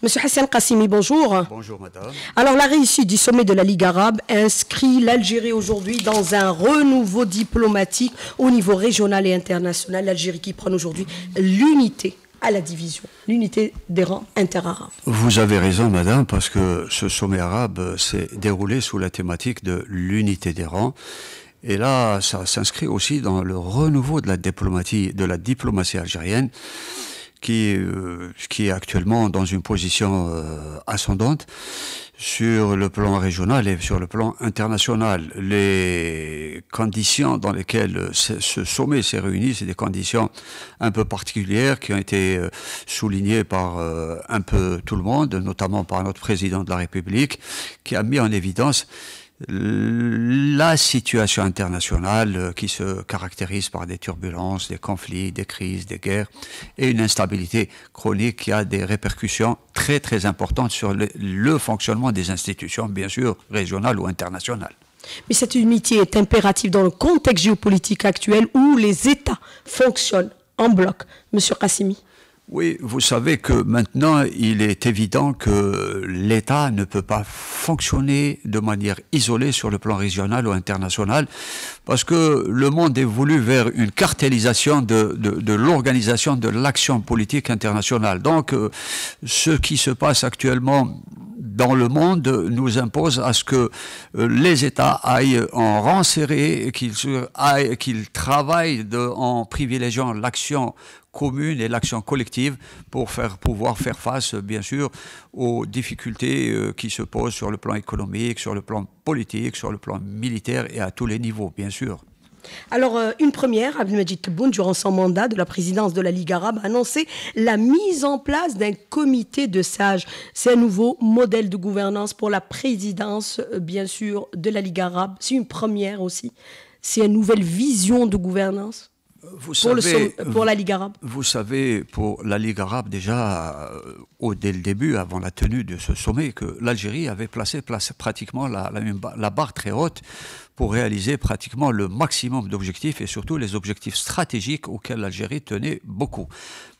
Monsieur Hassan Kassimi, bonjour. Bonjour, madame. Alors, la réussite du sommet de la Ligue arabe inscrit l'Algérie aujourd'hui dans un renouveau diplomatique au niveau régional et international. L'Algérie qui prend aujourd'hui l'unité à la division, l'unité des rangs interarabes. Vous avez raison, madame, parce que ce sommet arabe s'est déroulé sous la thématique de l'unité des rangs. Et là, ça s'inscrit aussi dans le renouveau de la diplomatie, de la diplomatie algérienne qui, euh, qui est actuellement dans une position euh, ascendante sur le plan régional et sur le plan international. Les conditions dans lesquelles ce sommet s'est réuni, c'est des conditions un peu particulières qui ont été euh, soulignées par un peu tout le monde, notamment par notre président de la République, qui a mis en évidence la situation internationale euh, qui se caractérise par des turbulences, des conflits, des crises, des guerres et une instabilité chronique qui a des répercussions très très importantes sur le, fonctionnement des institutions, bien sûr, régionales ou internationales. Mais cette unité est impérative dans le contexte géopolitique actuel où les États fonctionnent en bloc. Monsieur Kassimi. Oui, vous savez que maintenant, il est évident que l'État ne peut pas fonctionner de manière isolée sur le plan régional ou international, parce que le monde évolue vers une cartélisation de, l'organisation de l'action politique internationale. Donc, euh, ce qui se passe actuellement dans le monde nous impose à ce que euh, les États aillent en rang serré, qu'ils travaillent en privilégiant l'action commune et l'action collective pour faire, pouvoir faire face, bien sûr, aux difficultés euh, qui se posent sur le plan économique, sur le plan politique, sur le plan militaire et à tous les niveaux, bien sûr. Alors, euh, une première, Abdelmajid Tebboune, durant son mandat de la présidence de la Ligue arabe, a annoncé la mise en place d'un comité de sages. C'est un nouveau modèle de gouvernance pour la présidence, euh, bien sûr, de la Ligue arabe. C'est une première aussi. C'est une nouvelle vision de gouvernance. Vous pour, savez, pour, la Ligue arabe Vous savez, pour la Ligue arabe, déjà, euh, au, dès le début, avant la tenue de ce sommet, que l'Algérie avait placé, pratiquement la, la, barre très haute pour réaliser pratiquement le maximum d'objectifs et surtout les objectifs stratégiques auxquels l'Algérie tenait beaucoup.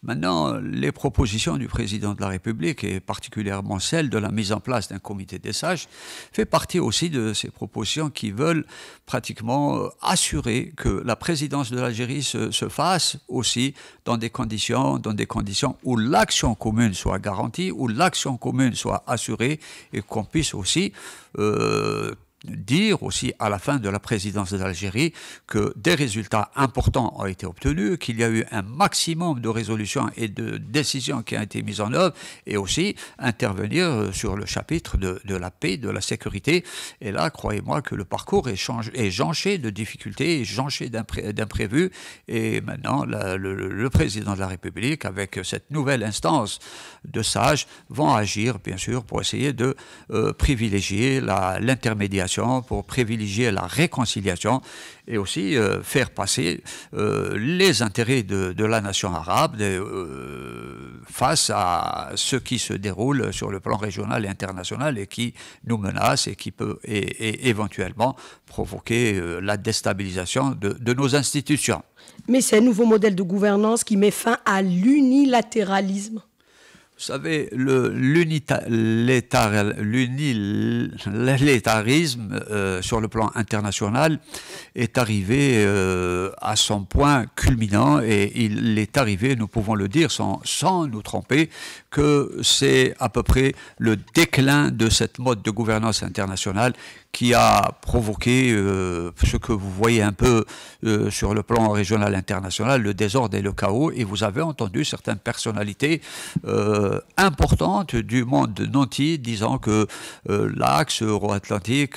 Maintenant, les propositions du président de la République et particulièrement celle de la mise en place d'un comité des sages fait partie aussi de ces propositions qui veulent pratiquement assurer que la présidence de l'Algérie se, fasse aussi dans des conditions, dans des conditions où l'action commune soit garantie, où l'action commune soit assurée et qu'on puisse aussi euh, dire aussi à la fin de la présidence d'Algérie que des résultats importants ont été obtenus, qu'il y a eu un maximum de résolutions et de décisions qui ont été mises en œuvre, et aussi intervenir euh, sur le chapitre de, la paix, de la sécurité. Et là, croyez-moi que le parcours est, change, est jonché de difficultés, est jonché d'imprévus. Et maintenant, le, président de la République, avec cette nouvelle instance de sages, vont agir, bien sûr, pour essayer de euh, privilégier l'intermédiation pour privilégier la réconciliation et aussi euh, faire passer euh, les intérêts de, la nation arabe euh, face à ce qui se déroule sur le plan régional et international et qui nous menace et qui peut éventuellement provoquer la déstabilisation de nos institutions. Mais c'est un nouveau modèle de gouvernance qui met fin à l'unilatéralisme. Vous savez, l'unitarisme euh, sur le plan international est arrivé euh, à son point culminant et il est arrivé, nous pouvons le dire sans, sans nous tromper, que c'est à peu près le déclin de cette mode de gouvernance internationale qui a provoqué euh, ce que vous voyez un peu euh, sur le plan régional international, le désordre et le chaos. Et vous avez entendu certaines personnalités euh, importantes du monde nanti disant que l'axe euro-atlantique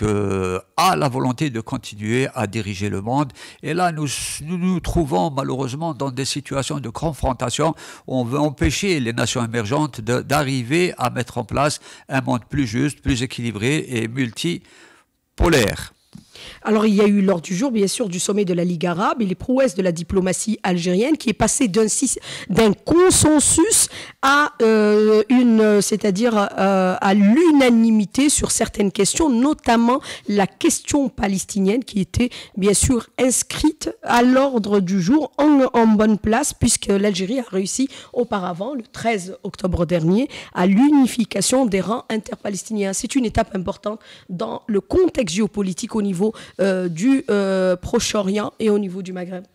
a la volonté de continuer à diriger le monde. Et là, nous, nous nous trouvons malheureusement dans des situations de confrontation. On veut empêcher les nations émergentes d'arriver à mettre en place un monde plus juste, plus équilibré et multipolaire. Alors il y a eu lors du jour, bien sûr, du sommet de la Ligue arabe et les prouesses de la diplomatie algérienne qui est passée d'un consensus à euh, une, c'est-à-dire euh, à l'unanimité sur certaines questions, notamment la question palestinienne qui était bien sûr inscrite à l'ordre du jour en, en bonne place puisque l'Algérie a réussi auparavant, le 13 octobre dernier, à l'unification des rangs interpalestiniens. C'est une étape importante dans le contexte géopolitique au niveau euh, du euh, Proche-Orient et au niveau du Maghreb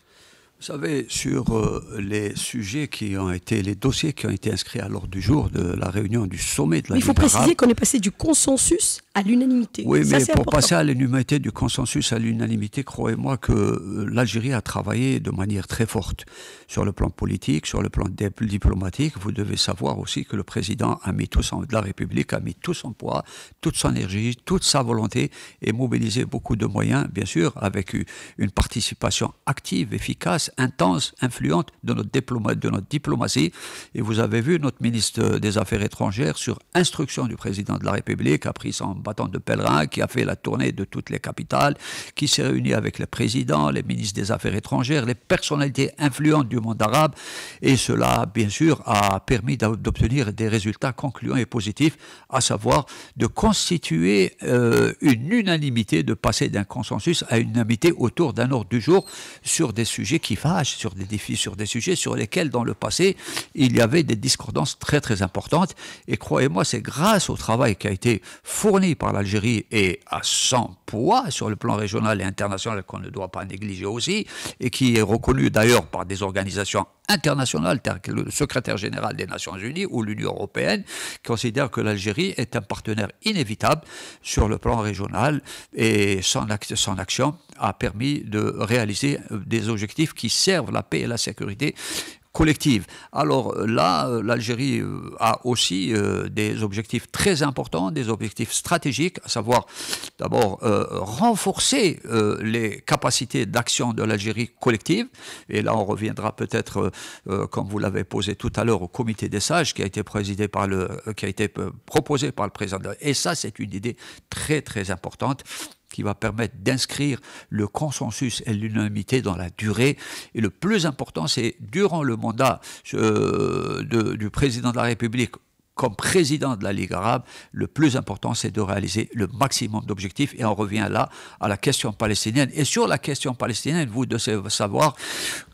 vous savez, sur euh, les sujets qui ont été, les dossiers qui ont été inscrits à l'ordre du jour de la réunion du sommet de la Il faut préciser qu'on est passé du consensus à l'unanimité. Oui, mais pour passer à l'unanimité, du consensus à l'unanimité, croyez-moi que euh, l'Algérie a travaillé de manière très forte sur le plan politique, sur le plan diplomatique. Vous devez savoir aussi que le président a mis tout de la République a mis tout son poids, toute son énergie, toute sa volonté et mobilisé beaucoup de moyens, bien sûr, avec une participation active, efficace intense, influente de notre, de notre diplomatie. Et vous avez vu, notre ministre des Affaires étrangères, sur instruction du président de la République, a pris son bâton de pèlerin, qui a fait la tournée de toutes les capitales, qui s'est réuni avec les présidents, les ministres des Affaires étrangères, les personnalités influentes du monde arabe. Et cela, bien sûr, a permis d'obtenir des résultats concluants et positifs, à savoir de constituer euh, une unanimité, de passer d'un consensus à une unanimité autour d'un ordre du jour sur des sujets qui sur des défis, sur des sujets sur lesquels, dans le passé, il y avait des discordances très très importantes. Et croyez-moi, c'est grâce au travail qui a été fourni par l'Algérie et à son poids sur le plan régional et international qu'on ne doit pas négliger aussi, et qui est reconnu d'ailleurs par des organisations international, tel que le secrétaire général des Nations Unies ou l'Union européenne, considère que l'Algérie est un partenaire inévitable sur le plan régional et son action a permis de réaliser des objectifs qui servent la paix et la sécurité collective. Alors euh, là, euh, l'Algérie euh, a aussi des objectifs très importants, des objectifs stratégiques, à savoir d'abord renforcer les capacités d'action de l'Algérie collective. Et là, on reviendra peut-être, comme vous l'avez posé tout à l'heure, au comité des sages qui a été présidé par le, qui a été proposé par le président. Et ça, c'est une idée très très importante qui va permettre d'inscrire le consensus et l'unanimité dans la durée. Et le plus important, c'est durant le mandat euh, du président de la République comme président de la Ligue arabe, le plus important, c'est de réaliser le maximum d'objectifs. Et on revient là à la question palestinienne. Et sur la question palestinienne, vous devez savoir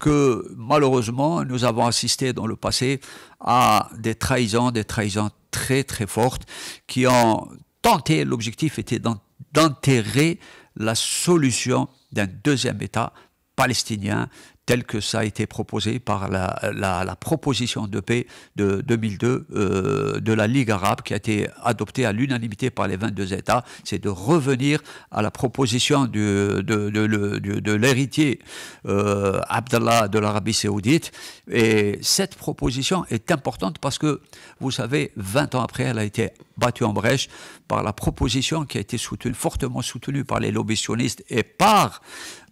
que malheureusement, nous avons assisté dans le passé à des trahisons, des trahisons très très fortes qui ont tenté, l'objectif était d'en d'enterrer la solution d'un deuxième État palestinien tel que ça a été proposé par la, proposition de paix de 2002 euh, de la Ligue arabe qui a été adoptée à l'unanimité par les 22 États, c'est de revenir à la proposition de, l'héritier euh, Abdallah de l'Arabie saoudite. Et cette proposition est importante parce que, vous savez, 20 ans après, elle a été battu en brèche par la proposition qui a été soutenue, fortement soutenue par les lobbyistes et par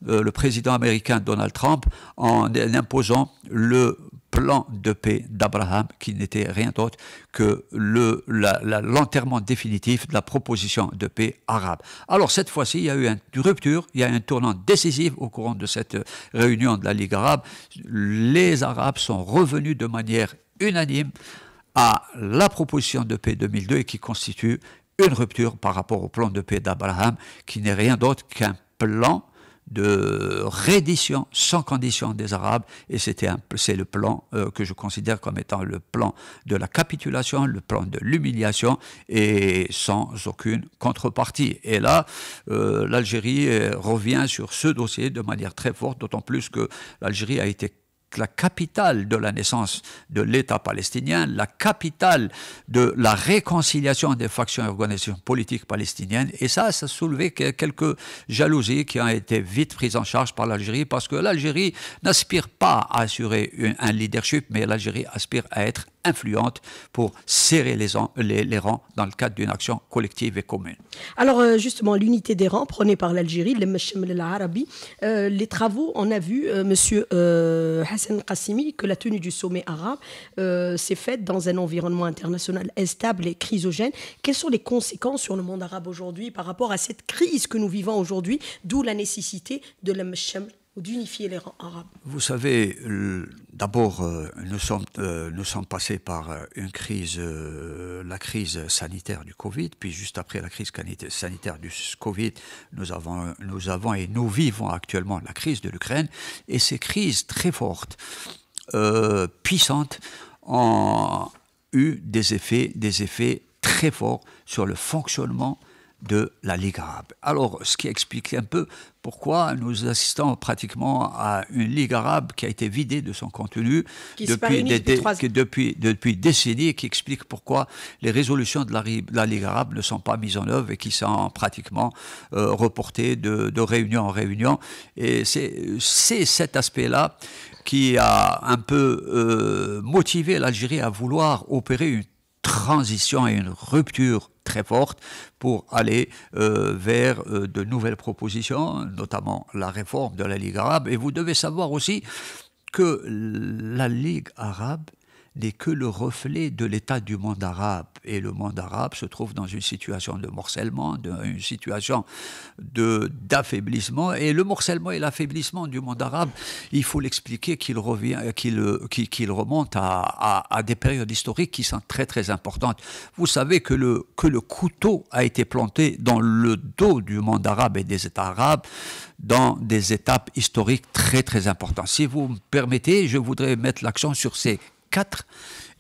euh, le président américain Donald Trump en, imposant le plan de paix d'Abraham, qui n'était rien d'autre que l'enterrement définitif de la proposition de paix arabe. Alors cette fois-ci, il y a eu une rupture, il y a eu un tournant décisif au courant de cette réunion de la Ligue arabe. Les Arabes sont revenus de manière unanime à la proposition de paix 2002 et qui constitue une rupture par rapport au plan de paix d'Abraham, qui n'est rien d'autre qu'un plan de reddition sans condition des Arabes, et c'était c'est le plan euh, que je considère comme étant le plan de la capitulation, le plan de l'humiliation, et sans aucune contrepartie. Et là, euh, l'Algérie euh, revient sur ce dossier de manière très forte, d'autant plus que l'Algérie a été la capitale de la naissance de l'État palestinien, la capitale de la réconciliation des factions et organisations politiques palestiniennes. Et ça, ça soulevé quelques jalousies qui ont été vite prises en charge par l'Algérie parce que l'Algérie n'aspire pas à assurer un leadership, mais l'Algérie aspire à être influente pour serrer les, les, rangs dans le cadre d'une action collective et commune. Alors euh, justement, l'unité des rangs prônée par l'Algérie, euh, les travaux, on a vu, M. Euh, monsieur Hassan que la tenue du sommet arabe euh, s'est faite dans un environnement international instable et chrysogène. Quelles sont les conséquences sur le monde arabe aujourd'hui par rapport à cette crise que nous vivons aujourd'hui, d'où la nécessité de la d'unifier les arabes Vous savez, d'abord, euh, nous sommes, euh, nous sommes passés par euh, une crise, la crise sanitaire du Covid, puis juste après la crise sanitaire du Covid, nous avons, nous avons et nous vivons actuellement la crise de l'Ukraine, et ces crises très fortes, puissantes, ont eu des effets, des effets très forts sur le fonctionnement de la Ligue arabe. Alors, ce qui explique un peu pourquoi nous assistons pratiquement à une Ligue arabe qui a été vidée de son contenu depuis, des, depuis, décennies qui explique pourquoi les résolutions de la, Ligue arabe ne sont pas mises en œuvre et qui sont pratiquement euh, reportées de, réunion en réunion. Et c'est cet aspect-là qui a un peu euh, motivé l'Algérie à vouloir opérer une transition et une rupture très forte pour aller euh, vers euh, de nouvelles propositions, notamment la réforme de la Ligue arabe. Et vous devez savoir aussi que la Ligue arabe n'est que le reflet de l'état du monde arabe. Et le monde arabe se trouve dans une situation de morcellement, une situation d'affaiblissement. Et le morcellement et l'affaiblissement du monde arabe, il faut l'expliquer qu'il qu'il remonte à, à, à, des périodes historiques qui sont très très importantes. Vous savez que le, que le couteau a été planté dans le dos du monde arabe et des États arabes dans des étapes historiques très très importantes. Si vous me permettez, je voudrais mettre l'accent sur ces quatre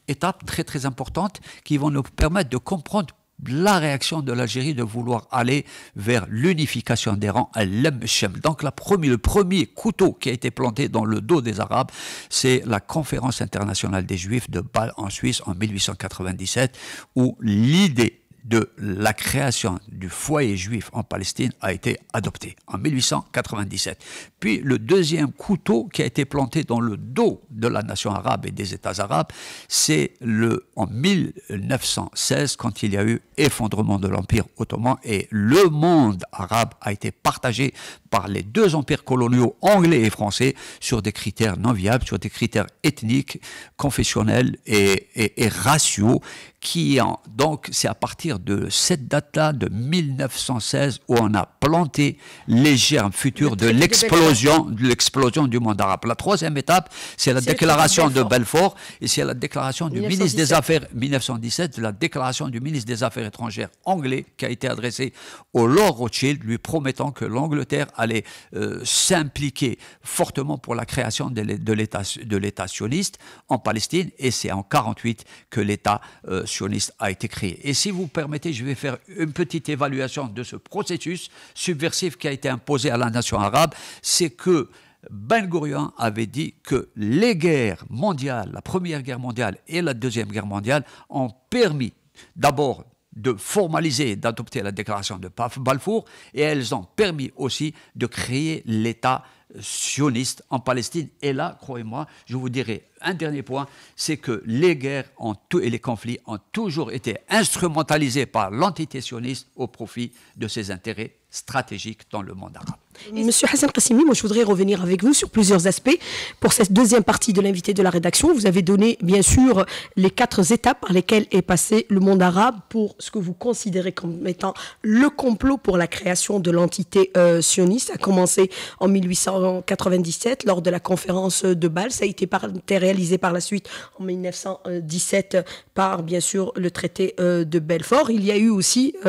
étapes très très importantes qui vont nous permettre de comprendre la réaction de l'Algérie de vouloir aller vers l'unification des rangs à Donc la le premier couteau qui a été planté dans le dos des Arabes, c'est la conférence internationale des Juifs de Bâle en Suisse en 1897, où l'idée de la création du foyer juif en Palestine a été adopté en 1897. Puis le deuxième couteau qui a été planté dans le dos de la nation arabe et des États arabes, c'est le en 1916 quand il y a eu effondrement de l'empire ottoman et le monde arabe a été partagé par les deux empires coloniaux anglais et français sur des critères non viables, sur des critères ethniques, confessionnels et, et, et raciaux qui en, donc c'est à partir de cette date-là, de 1916, où on a planté les germes futurs de l'explosion, de l'explosion du monde arabe. La troisième étape, c'est la déclaration de Belfort. et c'est la déclaration du ministre des Affaires 1917, la déclaration du ministre des Affaires étrangères anglais qui a été adressée au Lord Rothschild, lui promettant que l'Angleterre allait euh, s'impliquer fortement pour la création de l'État sioniste en Palestine, et c'est en 48 que l'État euh, sioniste a été créé. Et si vous permettez, je vais faire une petite évaluation de ce processus subversif qui a été imposé à la nation arabe. C'est que ben Gurion avait dit que les guerres mondiales, la Première Guerre mondiale et la Deuxième Guerre mondiale, ont permis d'abord de formaliser, d'adopter la déclaration de Balfour, et elles ont permis aussi de créer l'État sioniste en Palestine. Et là, croyez-moi, je vous dirai un dernier point, c'est que les guerres ont tout, et les conflits ont toujours été instrumentalisés par l'entité sioniste au profit de ses intérêts stratégiques dans le monde arabe. Monsieur Hassan Kassimi, moi je voudrais revenir avec vous sur plusieurs aspects. Pour cette deuxième partie de l'invité de la rédaction, vous avez donné bien sûr les quatre étapes par lesquelles est passé le monde arabe pour ce que vous considérez comme étant le complot pour la création de l'entité euh, sioniste. sioniste, a commencé en 1897 lors de la conférence de Bâle. Ça a été par intérêt réalisé par la suite en 1917 par, bien sûr, le traité euh, de Belfort. Il y a eu aussi 47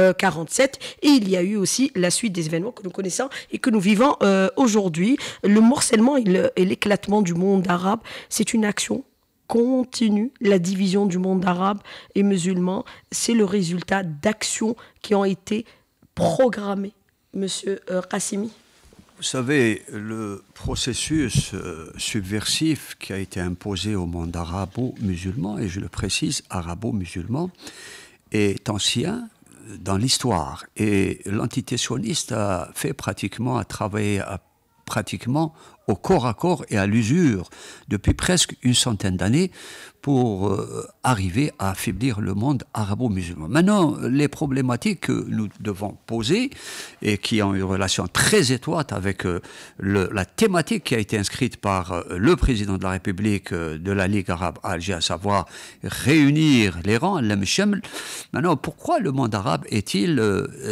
euh, et il y a eu aussi la suite des événements que nous connaissons et que nous vivons euh, aujourd'hui. Le morcellement et l'éclatement du monde arabe, c'est une action continue la division du monde arabe et musulman. C'est le résultat d'actions qui ont été programmées, Monsieur Qassimi vous savez, le processus euh, subversif qui a été imposé au monde arabo-musulman, et je le précise, arabo-musulman, est ancien dans l'histoire. Et l'entité a fait pratiquement, a travaillé pratiquement au corps à corps et à l'usure depuis presque une centaine d'années pour euh, arriver à affaiblir le monde arabo-musulman. Maintenant, les problématiques que nous devons poser et qui ont une relation très étroite avec euh, la thématique qui a été inscrite par euh, le président de la République de la Ligue arabe Alger, à savoir réunir les rangs, l'Emsheml. Maintenant, pourquoi le monde arabe est-il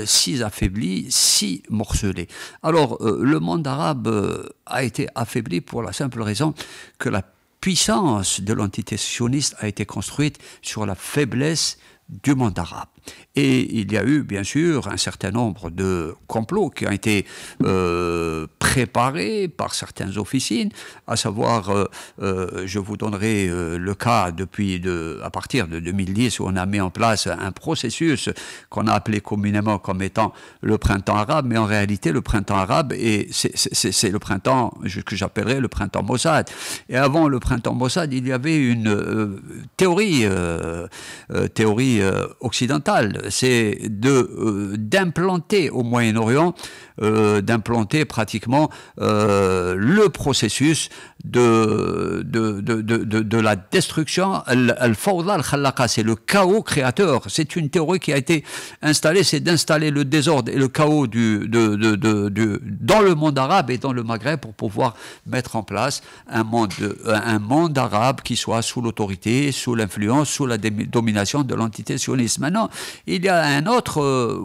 si affaibli, si morcelé Alors, le monde arabe a été affaibli pour la simple raison que la puissance de l'entité sioniste a été construite sur la faiblesse du monde arabe. Et il y a eu, bien sûr, un certain nombre de complots qui ont été euh, préparés par certaines officines, à savoir, euh, euh, je vous donnerai le cas depuis de, à partir de 2010, où on a mis en place un processus qu'on a appelé communément comme étant le printemps arabe, mais en réalité, le printemps arabe, et c'est le printemps que j'appellerais le printemps Mossad. Et avant le printemps Mossad, il y avait une théorie, théorie occidentale c'est de euh, d'implanter au Moyen-Orient, euh, d'implanter pratiquement euh, le processus de, de, de, de, de la destruction, c'est le chaos créateur. C'est une théorie qui a été installée, c'est d'installer le désordre et le chaos du, de, de, dans le monde arabe et dans le Maghreb pour pouvoir mettre en place un monde, euh, un monde arabe qui soit sous l'autorité, sous l'influence, sous la domination de l'entité sioniste. Maintenant, il y a un autre euh,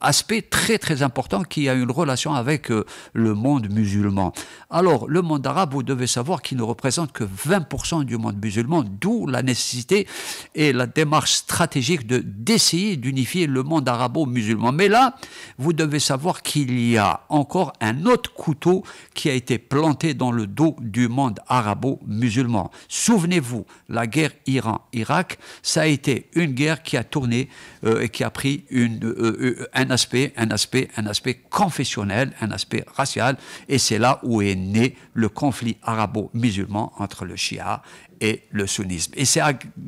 aspect très très important qui a une relation avec euh, le monde musulman. Alors, le monde arabe vous devez savoir qu'ils ne représentent que 20% du monde musulman, d'où la nécessité et la démarche stratégique de d'essayer d'unifier le monde arabo-musulman. Mais là, vous devez savoir qu'il y a encore un autre couteau qui a été planté dans le dos du monde arabo-musulman. Souvenez-vous, la guerre Iran-Irak, ça a été une guerre qui a tourné euh, et qui a pris euh, euh, un aspect, un aspect, un aspect confessionnel, un aspect racial, et c'est là où est né le conflit arabo-musulman entre le Shia et le sunnisme. Et c'est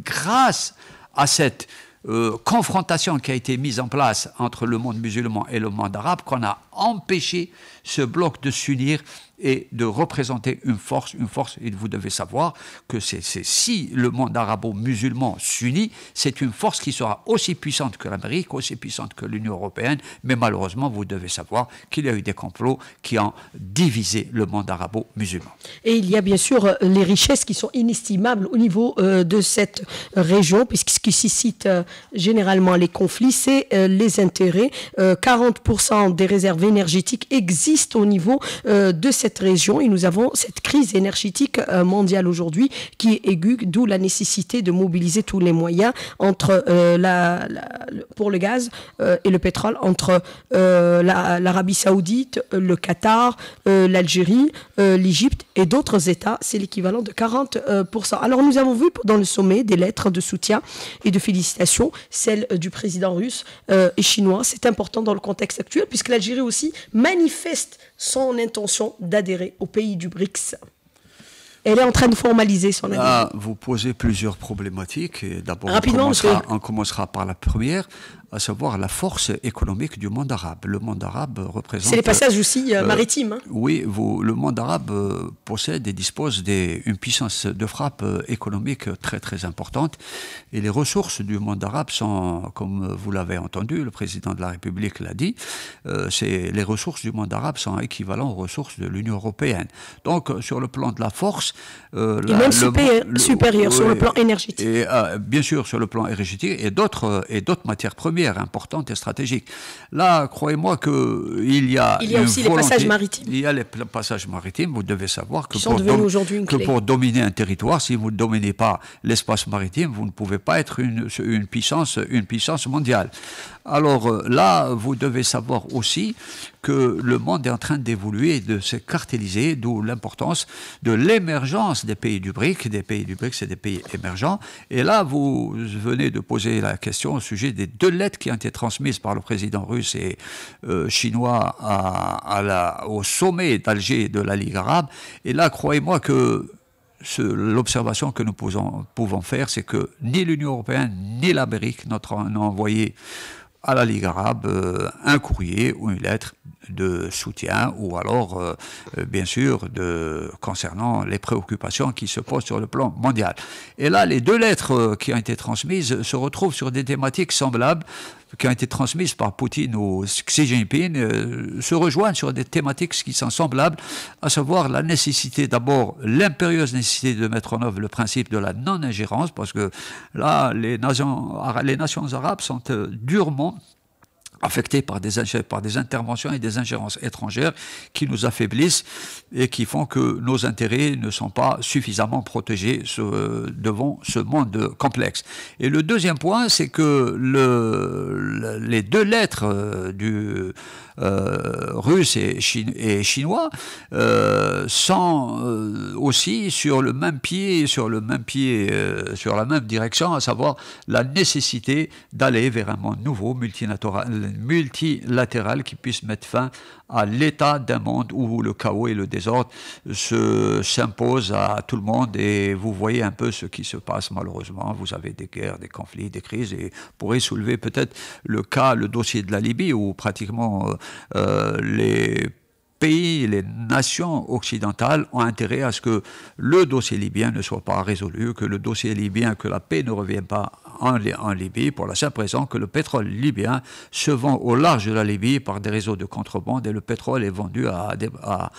grâce à cette euh, confrontation qui a été mise en place entre le monde musulman et le monde arabe qu'on a empêché ce bloc de s'unir et de représenter une force, une force, et vous devez savoir que c'est si le monde arabo-musulman s'unit, c'est une force qui sera aussi puissante que l'Amérique, aussi puissante que l'Union européenne, mais malheureusement, vous devez savoir qu'il y a eu des complots qui ont divisé le monde arabo-musulman. Et il y a bien sûr euh, les richesses qui sont inestimables au niveau euh, de cette région, puisque ce qui suscite euh, généralement les conflits, c'est les intérêts. 40% des réserves énergétiques existent au niveau de cette région et nous avons cette crise énergétique euh, mondiale aujourd'hui qui est aiguë, d'où la nécessité de mobiliser tous les moyens entre euh, la, pour le gaz euh, et le pétrole entre l'Arabie saoudite, le Qatar, l'Algérie, l'Égypte et d'autres États. C'est l'équivalent de 40%. Alors nous avons vu dans le sommet des lettres de soutien et de félicitations, celles du président russe et chinois. C'est important dans le contexte actuel puisque l'Algérie aussi manifeste son intention d'adhérer au pays du BRICS. Elle est en train de formaliser son avis. vous posez plusieurs problématiques. D'abord, on, commencera, on commencera par la première, à savoir la force économique du monde arabe. Le monde arabe représente... C'est les passages aussi euh, euh, maritimes. Hein. Oui, le monde arabe euh, possède et dispose d'une puissance de frappe économique très très importante. Et les ressources du monde arabe sont, comme vous l'avez entendu, le président de la République l'a dit, c'est les ressources du monde arabe sont équivalentes aux ressources de l'Union européenne. Donc, sur le plan de la force, et euh, même hein, supérieur, sur le plan énergétique. Et, ah, bien sûr, sur le plan énergétique et d'autres euh, et d'autres matières premières importantes et stratégiques. Là, croyez-moi que il y a il y a aussi les passages maritimes. Il y a les passages maritimes. Vous devez savoir que, pour, que pour, dominer un territoire, si vous ne dominez pas l'espace maritime, vous ne pouvez pas être une, une puissance une puissance mondiale. Alors euh, là, vous devez savoir aussi que le monde est en train d'évoluer, de se cartéliser, d'où l'importance de l'émergence des pays du BRIC. Des pays du BRIC, c'est des pays émergents. Et là, vous venez de poser la question au sujet des deux lettres qui ont été transmises par le président russe et euh, chinois à, la, au sommet d'Alger de la Ligue arabe. Et là, croyez-moi que l'observation que nous pouvons faire, c'est que ni l'Union européenne ni l'Amérique n'ont envoyé à la Ligue arabe euh, un courrier ou une lettre de soutien ou alors, euh, euh, bien sûr, de, concernant les préoccupations qui se posent sur le plan mondial. Et là, les deux lettres euh, qui ont été transmises se retrouvent sur des thématiques semblables qui ont été transmises par Poutine ou Xi Jinping se rejoignent sur des thématiques qui sont semblables, à savoir la nécessité, d'abord l'impérieuse nécessité de mettre en œuvre le principe de la non-ingérence, parce que là, les nations, les nations arabes sont durement affectés par des, par des interventions et des ingérences étrangères qui nous affaiblissent et qui font que nos intérêts ne sont pas suffisamment protégés devant ce monde complexe. Et le deuxième point, c'est que les deux lettres euh, du euh, russes et, et chinois, euh, sont euh, aussi sur le même pied, sur le même pied, sur la même direction, à savoir la nécessité d'aller vers un monde nouveau, multilatéral, qui puisse mettre fin à l'état d'un monde où le chaos et le désordre s'imposent à tout le monde et vous voyez un peu ce qui se passe malheureusement. Vous avez des guerres, des conflits, des crises et pourrez soulever peut-être le cas, le dossier de la Libye où pratiquement euh, les pays, les nations occidentales ont intérêt à ce que le dossier libyen ne soit pas résolu, que le dossier libyen, que la paix ne revienne pas en, Libye, pour la simple raison que le pétrole libyen se vend au large de la Libye par des réseaux de contrebande et le pétrole est vendu à, à,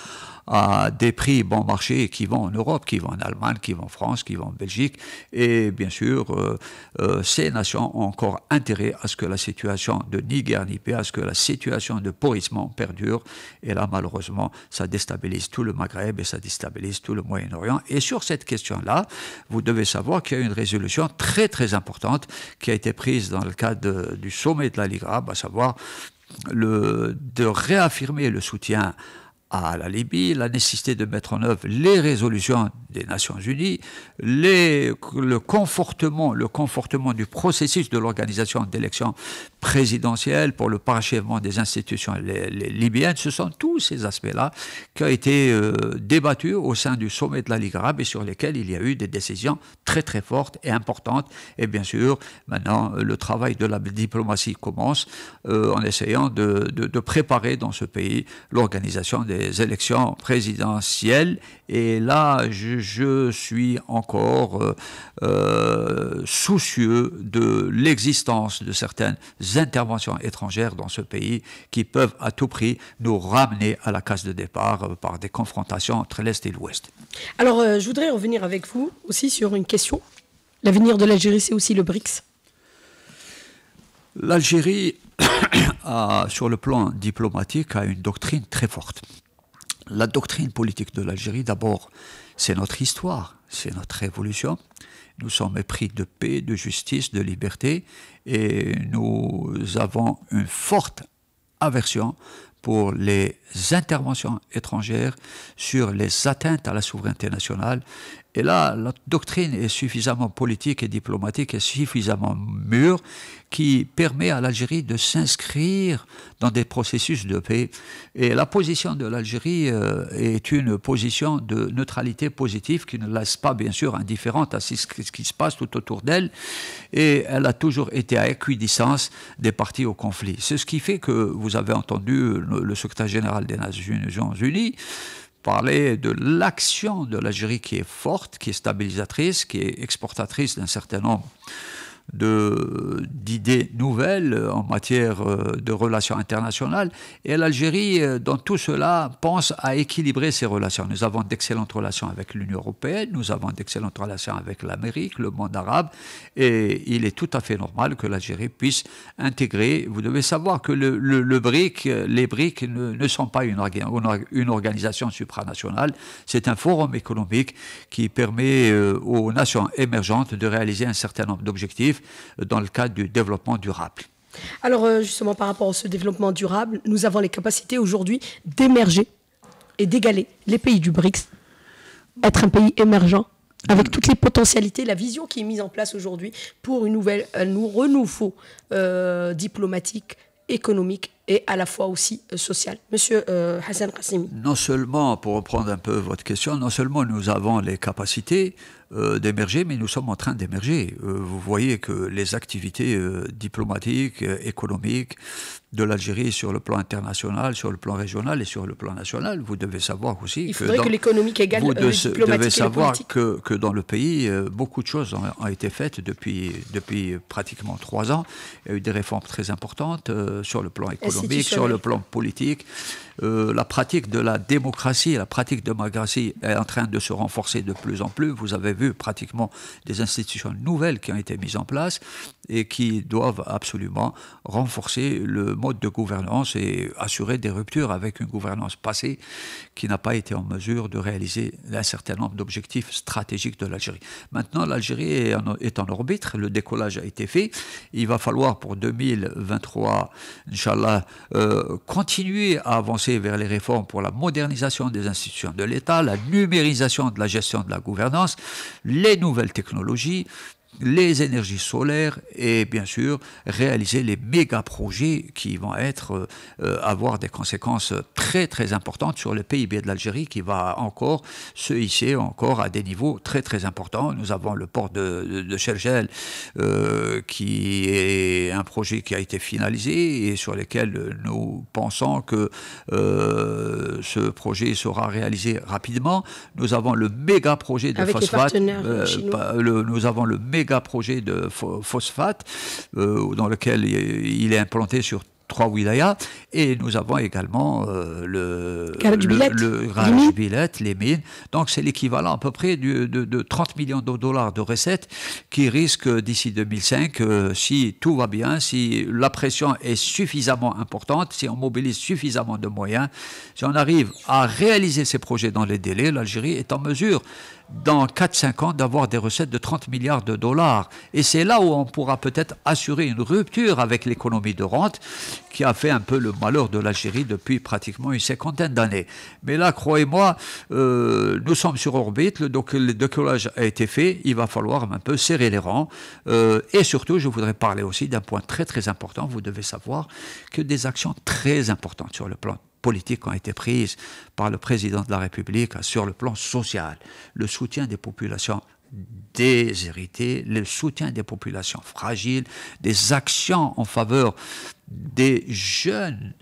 à des prix bon marché qui vont en Europe, qui vont en Allemagne, qui vont en France, qui vont en Belgique. Et bien sûr, euh, euh, ces nations ont encore intérêt à ce que la situation de ni guerre ni paix, à ce que la situation de pourrissement perdure. Et là, malheureusement, ça déstabilise tout le Maghreb et ça déstabilise tout le Moyen-Orient. Et sur cette question-là, vous devez savoir qu'il y a une résolution très très importante qui a été prise dans le cadre du sommet de la Ligue arabe, à savoir le, de réaffirmer le soutien à la Libye, la nécessité de mettre en œuvre les résolutions des Nations Unies, les, le, confortement, le confortement du processus de l'organisation d'élections présidentielles pour le parachèvement des institutions libyennes. Ce sont tous ces aspects-là qui ont été euh, débattus au sein du sommet de la Ligue arabe et sur lesquels il y a eu des décisions très très fortes et importantes. Et bien sûr, maintenant, euh, le travail de la diplomatie commence euh, en essayant de, de préparer dans ce pays l'organisation des élections présidentielles. Et là, je, suis encore euh, euh, soucieux de l'existence de certaines interventions étrangères dans ce pays qui peuvent à tout prix nous ramener à la case de départ euh, par des confrontations entre l'Est et l'Ouest. Alors, je voudrais revenir avec vous aussi sur une question. L'avenir de l'Algérie, c'est aussi le BRICS L'Algérie, a, sur le plan diplomatique, a une doctrine très forte. La doctrine politique de l'Algérie, d'abord, c'est notre histoire, c'est notre révolution. Nous sommes épris de paix, de justice, de liberté, et nous avons une forte aversion pour les interventions étrangères, sur les atteintes à la souveraineté nationale. Et là, la doctrine est suffisamment politique et diplomatique et suffisamment mûre qui permet à l'Algérie de s'inscrire dans des processus de paix. Et la position de l'Algérie euh, est une position de neutralité positive qui ne laisse pas, bien sûr, indifférente à ce qui se passe tout autour d'elle. Et elle a toujours été à équidistance des parties au conflit. C'est ce qui fait que vous avez entendu le secrétaire général des Nations Unies parler de l'action de l'Algérie qui est forte, qui est stabilisatrice, qui est exportatrice d'un certain nombre d'idées nouvelles euh, en matière euh, de relations internationales. Et l'Algérie, euh, dans tout cela, pense à équilibrer ses relations. Nous avons d'excellentes relations avec l'Union européenne, nous avons d'excellentes relations avec l'Amérique, le monde arabe, et il est tout à fait normal que l'Algérie puisse intégrer. Vous devez savoir que le, le, les BRIC ne, sont pas une, une organisation supranationale, c'est un forum économique qui permet aux nations émergentes de réaliser un certain nombre d'objectifs euh, dans le cadre du développement durable. Alors euh, justement par rapport à ce développement durable, nous avons les capacités aujourd'hui d'émerger et d'égaler les pays du BRICS, être un pays émergent avec toutes les potentialités, la vision qui est mise en place aujourd'hui pour une nouvelle, un renouveau euh, diplomatique, économique et à la fois aussi social. Monsieur Hassan Kassimi. Non seulement, pour reprendre un peu votre question, non seulement nous avons les capacités, euh, d'émerger, mais nous sommes en train d'émerger. Euh, vous voyez que les activités euh, diplomatiques, économiques de l'Algérie sur le plan international, sur le plan régional et sur le plan national, vous devez savoir aussi Il que, l'économique égale vous de, Vous devez savoir que, que, dans le pays, beaucoup de choses ont, été faites depuis, depuis pratiquement trois ans. Il y a eu des réformes très importantes sur le plan économique, sur le plan politique. Euh, la pratique de la démocratie, la pratique de démocratie est en train de se renforcer de plus en plus. Vous avez vu pratiquement des institutions nouvelles qui ont été mises en place et qui doivent absolument renforcer le mode de gouvernance et assurer des ruptures avec une gouvernance passée qui n'a pas été en mesure de réaliser un certain nombre d'objectifs stratégiques de l'Algérie. Maintenant, l'Algérie est, en orbite, le décollage a été fait. Il va falloir pour 2023, Inch'Allah, euh, continuer à avancer vers les réformes pour la modernisation des institutions de l'État, la numérisation de la gestion de la gouvernance, les nouvelles technologies, les énergies solaires et bien sûr réaliser les méga projets qui vont être euh, euh, avoir des conséquences très très importantes sur le PIB de l'Algérie qui va encore se hisser encore à des niveaux très très importants. Nous avons le port de, de, Chergel euh, qui est un projet qui a été finalisé et sur lequel nous pensons que ce projet sera réalisé rapidement. Nous avons le méga projet de phosphate. nous avons le méga projet de phosphate euh, dans lequel il est implanté sur trois wilayas. Et nous avons également euh, le le, les mines. Donc c'est l'équivalent à peu près de, 30 millions de dollars de recettes qui risquent d'ici 2005, euh, si tout va bien, si la pression est suffisamment importante, si on mobilise suffisamment de moyens, si on arrive à réaliser ces projets dans les délais, l'Algérie est en mesure dans 4-5 ans, d'avoir des recettes de 30 milliards de dollars. Et c'est là où on pourra peut-être assurer une rupture avec l'économie de rente qui a fait un peu le malheur de l'Algérie depuis pratiquement une cinquantaine d'années. Mais là, croyez-moi, euh, nous sommes sur orbite, le, donc le décollage a été fait, il va falloir un peu serrer les rangs. Euh, et surtout, je voudrais parler aussi d'un point très très important, vous devez savoir que des actions très importantes sur le plan politiques ont été prises par le président de la République sur le plan social, le soutien des populations déshéritées, le soutien des populations fragiles, des actions en faveur des jeunes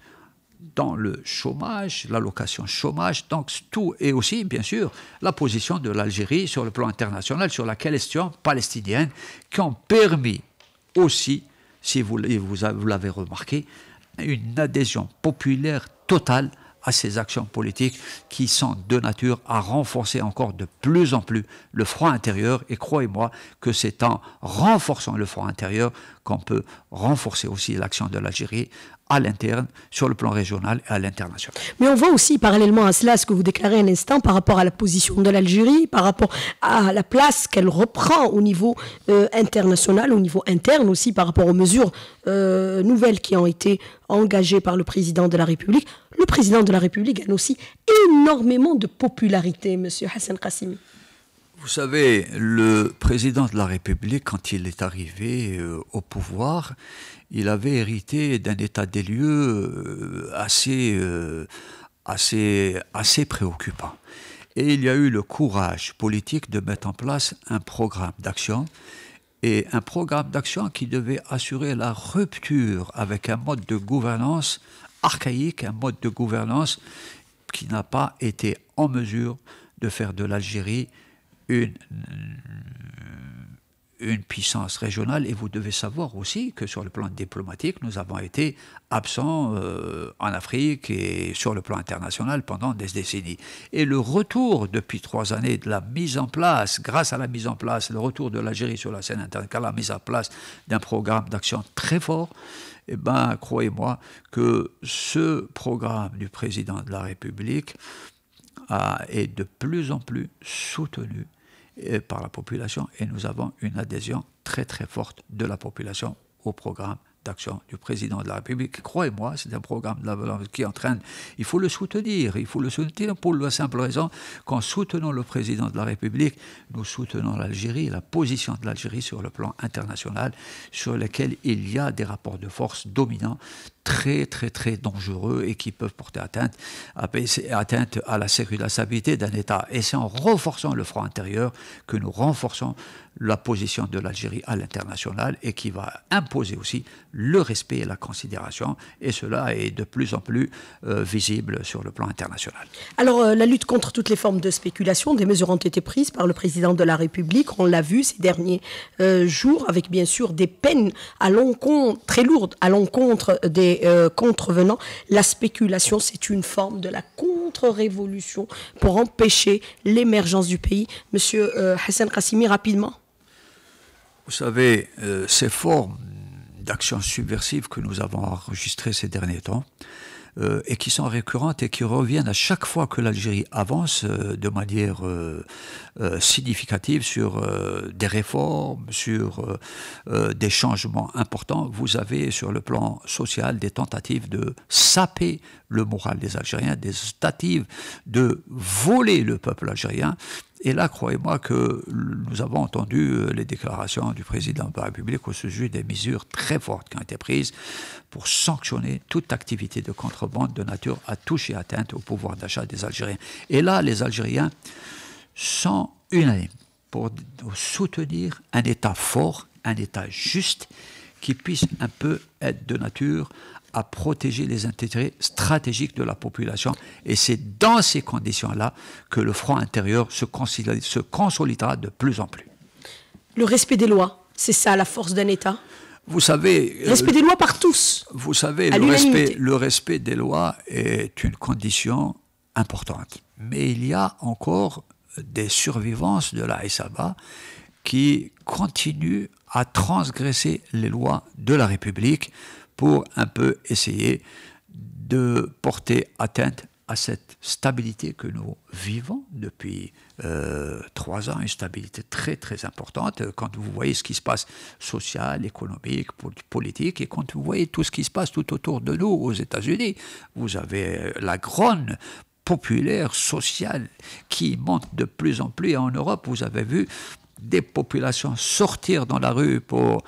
dans le chômage, l'allocation chômage, donc tout, et aussi, bien sûr, la position de l'Algérie sur le plan international, sur la question palestinienne, qui ont permis aussi, si vous, vous l'avez remarqué, une adhésion populaire totale à ces actions politiques qui sont de nature à renforcer encore de plus en plus le front intérieur. Et croyez-moi que c'est en renforçant le front intérieur qu'on peut renforcer aussi l'action de l'Algérie à l'interne, sur le plan régional et à l'international. Mais on voit aussi parallèlement à cela ce que vous déclarez à l'instant par rapport à la position de l'Algérie, par rapport à la place qu'elle reprend au niveau euh, international, au niveau interne aussi, par rapport aux mesures euh, nouvelles qui ont été engagées par le président de la République le président de la République gagne aussi énormément de popularité, Monsieur Hassan Qassimi. Vous savez, le président de la République, quand il est arrivé euh, au pouvoir, il avait hérité d'un état des lieux euh, assez, euh, assez, assez préoccupant. Et il y a eu le courage politique de mettre en place un programme d'action et un programme d'action qui devait assurer la rupture avec un mode de gouvernance archaïque, un mode de gouvernance qui n'a pas été en mesure de faire de l'Algérie une, une puissance régionale. Et vous devez savoir aussi que sur le plan diplomatique, nous avons été absents euh, en Afrique et sur le plan international pendant des décennies. Et le retour depuis trois années de la mise en place, grâce à la mise en place, le retour de l'Algérie sur la scène internationale, la mise en place d'un programme d'action très fort, eh bien, croyez-moi que ce programme du président de la République est de plus en plus soutenu eh, par la population et nous avons une adhésion très très forte de la population au programme d'action du président de la République. Croyez-moi, c'est un programme de la qui entraîne. Il faut le soutenir, il faut le soutenir pour la simple raison qu'en soutenant le président de la République, nous soutenons l'Algérie, la position de l'Algérie sur le plan international, sur lequel il y a des rapports de force dominants très très très dangereux et qui peuvent porter atteinte à, atteinte à la sécurité d'un État. Et c'est en renforçant le front intérieur que nous renforçons la position de l'Algérie à l'international et qui va imposer aussi le respect et la considération. Et cela est de plus en plus euh, visible sur le plan international. Alors, euh, la lutte contre toutes les formes de spéculation, des mesures ont été prises par le président de la République. On l'a vu ces derniers euh, jours, avec bien sûr des peines à très lourdes à l'encontre des contrevenants. La spéculation, c'est une forme de la contre-révolution pour empêcher l'émergence du pays. Monsieur Hassan Kassimi, rapidement. Vous savez, euh, ces formes d'action subversive que nous avons enregistrées ces derniers temps, euh, et qui sont récurrentes et qui reviennent à chaque fois que l'Algérie avance euh, de manière significative sur des réformes, sur des changements importants. Vous avez sur le plan social des tentatives de saper le moral des Algériens, des tentatives de voler le peuple algérien et là, croyez-moi que nous avons entendu euh, les déclarations du président de la République au sujet des mesures très fortes qui ont été prises pour sanctionner toute activité de contrebande de nature à toucher atteinte au pouvoir d'achat des Algériens. Et là, les Algériens sont unanimes pour soutenir un État fort, un État juste, qui puisse un peu être de nature à protéger les intérêts stratégiques de la population. Et c'est dans ces conditions-là que le front intérieur se, se consolidera de plus en plus. Le respect des lois, c'est ça la force d'un État vous savez, euh, respect des lois par tous. Vous savez, le respect, le respect, des lois est une condition importante. Mais il y a encore des survivances de la SABA qui continuent à transgresser les lois de la République pour un peu essayer de porter atteinte à cette stabilité que nous vivons depuis euh, trois ans, une stabilité très très importante quand vous voyez ce qui se passe social, économique, politique, et quand vous voyez tout ce qui se passe tout autour de nous aux États-Unis, vous avez la grande populaire, sociale, qui monte de plus en plus. Et en Europe, vous avez vu des populations sortir dans la rue pour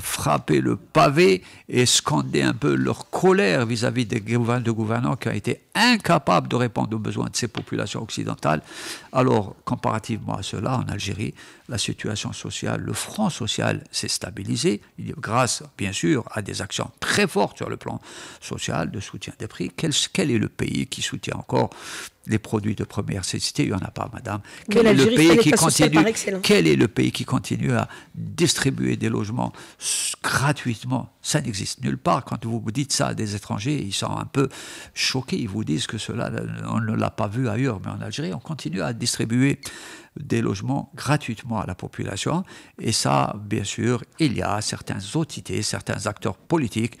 frapper le pavé et scander un peu leur colère vis-à-vis des gouvernants qui ont été incapables de répondre aux besoins de ces populations occidentales. Alors, comparativement à cela, en Algérie, la situation sociale, le front social s'est stabilisé, grâce bien sûr à des actions très fortes sur le plan social, de soutien des prix. Quel, est le pays qui soutient encore les produits de première nécessité Il n'y en a pas, madame. Quel le pays qui continue, quel est le pays qui continue à distribuer des logements gratuitement. Ça n'existe nulle part. Quand vous dites ça à des étrangers, ils sont un peu choqués. Ils vous disent que cela, on ne l'a pas vu ailleurs. Mais en Algérie, on continue à distribuer des logements gratuitement à la population. Et ça, bien sûr, il y a certaines entités, certains acteurs politiques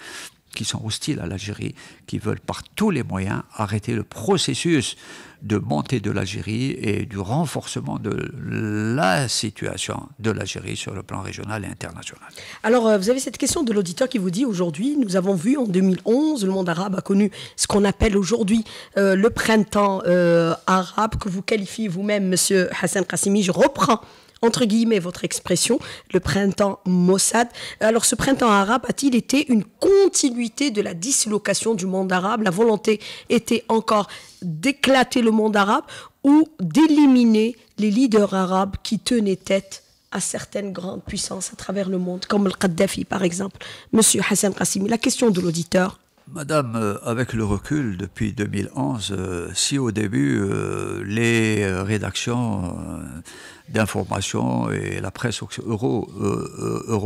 qui sont hostiles à l'Algérie, qui veulent par tous les moyens arrêter le processus de montée de l'Algérie et du renforcement de la situation de l'Algérie sur le plan régional et international. Alors, euh, vous avez cette question de l'auditeur qui vous dit aujourd'hui, nous avons vu en 2011, le monde arabe a connu ce qu'on appelle aujourd'hui euh, le printemps euh, arabe que vous qualifiez vous-même, Monsieur Hassan Kassimi. Je reprends entre guillemets votre expression, le printemps Mossad. Alors ce printemps arabe a-t-il été une continuité de la dislocation du monde arabe La volonté était encore d'éclater le monde arabe ou d'éliminer les leaders arabes qui tenaient tête à certaines grandes puissances à travers le monde, comme le Qaddafi par exemple, Monsieur Hassan Qassimi. La question de l'auditeur Madame, euh, avec le recul depuis 2011, euh, si au début euh, les rédactions d'information et la presse euro,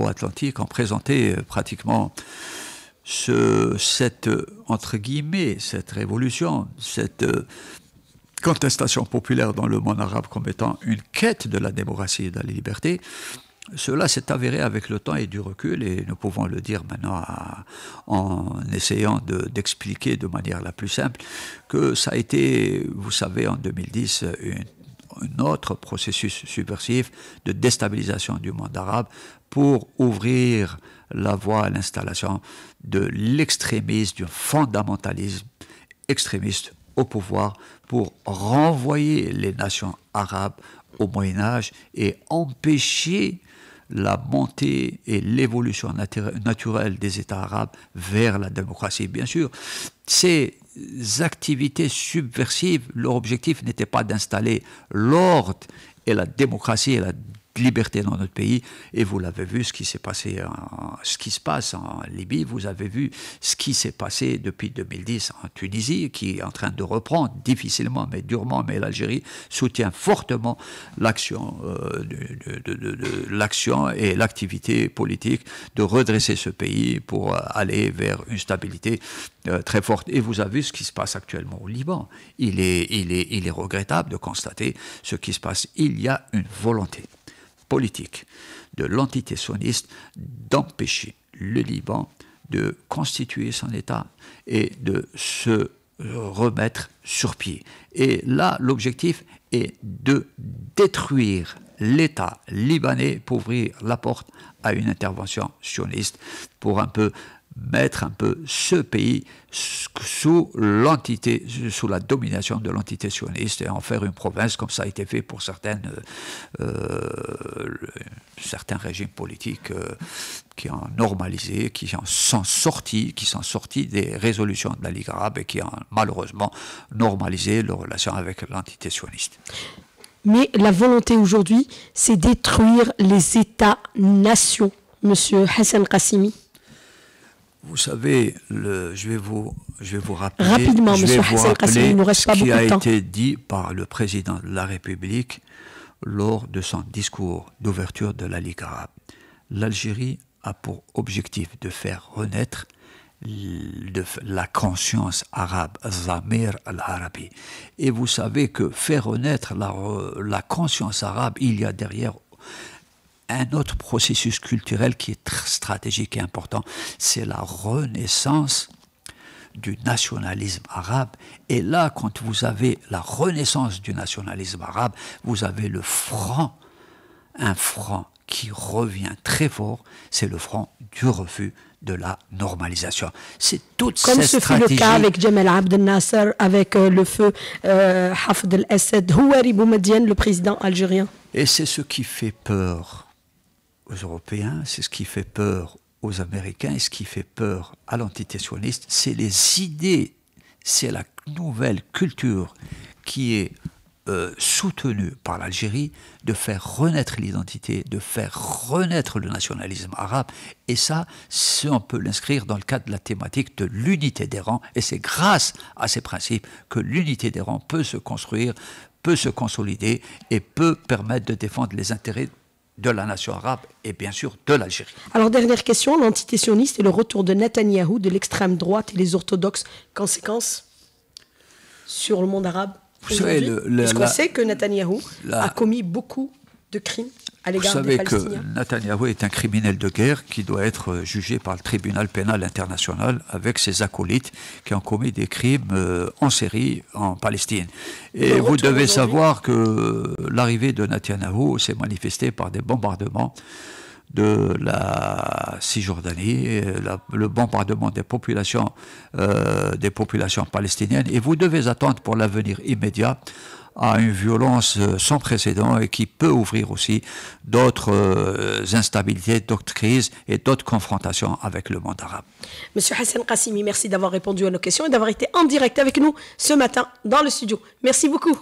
atlantique ont présenté pratiquement cette, entre guillemets, cette révolution, cette contestation populaire dans le monde arabe comme étant une quête de la démocratie et de la liberté, cela s'est avéré avec le temps et du recul, et nous pouvons le dire maintenant en essayant d'expliquer de, manière la plus simple, que ça a été, vous savez, en 2010, un autre processus subversif de déstabilisation du monde arabe pour ouvrir la voie à l'installation de l'extrémisme, du fondamentalisme extrémiste au pouvoir pour renvoyer les nations arabes au Moyen Âge et empêcher la montée et l'évolution naturelle des États arabes vers la démocratie. Bien sûr, ces activités subversives, leur objectif n'était pas d'installer l'ordre et la démocratie et la liberté dans notre pays. Et vous l'avez vu, ce qui s'est passé, en, ce qui se passe en Libye, vous avez vu ce qui s'est passé depuis 2010 en Tunisie, qui est en train de reprendre difficilement, mais durement. Mais l'Algérie soutient fortement l'action, euh, de, l'action et l'activité politique de redresser ce pays pour aller vers une stabilité euh, très forte. Et vous avez vu ce qui se passe actuellement au Liban. Il est, il est, il est regrettable de constater ce qui se passe. Il y a une volonté politique de l'entité sioniste d'empêcher le Liban de constituer son État et de se remettre sur pied. Et là, l'objectif est de détruire l'État libanais pour ouvrir la porte à une intervention sioniste pour un peu mettre un peu ce pays sous l'entité, sous la domination de l'entité sioniste et en faire une province comme ça a été fait pour certaines, euh, euh, certains régimes politiques euh, qui ont normalisé, qui sont sortis, qui sont sortis des résolutions de la Ligue arabe et qui ont malheureusement normalisé leurs relations avec l'entité sioniste. Mais la volonté aujourd'hui, c'est détruire les États-nations, Monsieur Hassan Qassimi. Vous savez, le, je, vais vous, je vais vous rappeler, ce qui a été dit par le président de la République lors de son discours d'ouverture de la Ligue arabe. L'Algérie a pour objectif de faire renaître de la conscience arabe, Zamir al-Arabi. Et vous savez que faire renaître la, la conscience arabe, il y a derrière un autre processus culturel qui est très stratégique et important, c'est la renaissance du nationalisme arabe. Et là, quand vous avez la renaissance du nationalisme arabe, vous avez le franc, un franc qui revient très fort, c'est le franc du refus de la normalisation. C'est toute Comme ce Fut le cas avec Jamal Abdel Nasser, avec euh, le feu euh, assad Houari Boumediene, le président algérien. Et c'est ce qui fait peur aux Européens, c'est ce qui fait peur aux Américains et ce qui fait peur à l'entité c'est les idées, c'est la nouvelle culture qui est euh, soutenue par l'Algérie de faire renaître l'identité, de faire renaître le nationalisme arabe. Et ça, on peut l'inscrire dans le cadre de la thématique de l'unité des rangs. Et c'est grâce à ces principes que l'unité des rangs peut se construire, peut se consolider et peut permettre de défendre les intérêts de la nation arabe et bien sûr de l'Algérie. Alors dernière question, l'entité et le retour de Netanyahou de l'extrême droite et les orthodoxes, conséquences sur le monde arabe Vous sait que Netanyahou a commis beaucoup de crimes Vous savez que Netanyahou est un criminel de guerre qui doit être jugé par le tribunal pénal international avec ses acolytes qui ont commis des crimes euh, en Syrie, en Palestine. Et vous devez savoir que euh, l'arrivée de Netanyahou s'est manifestée par des bombardements de la Cisjordanie, euh, le bombardement des populations, des populations palestiniennes. Et vous devez attendre pour l'avenir immédiat à une violence euh, sans précédent et qui peut ouvrir aussi d'autres euh, instabilités, d'autres crises et d'autres confrontations avec le monde arabe. Monsieur Hassan Qassimi, merci d'avoir répondu à nos questions et d'avoir été en direct avec nous ce matin dans le studio. Merci beaucoup.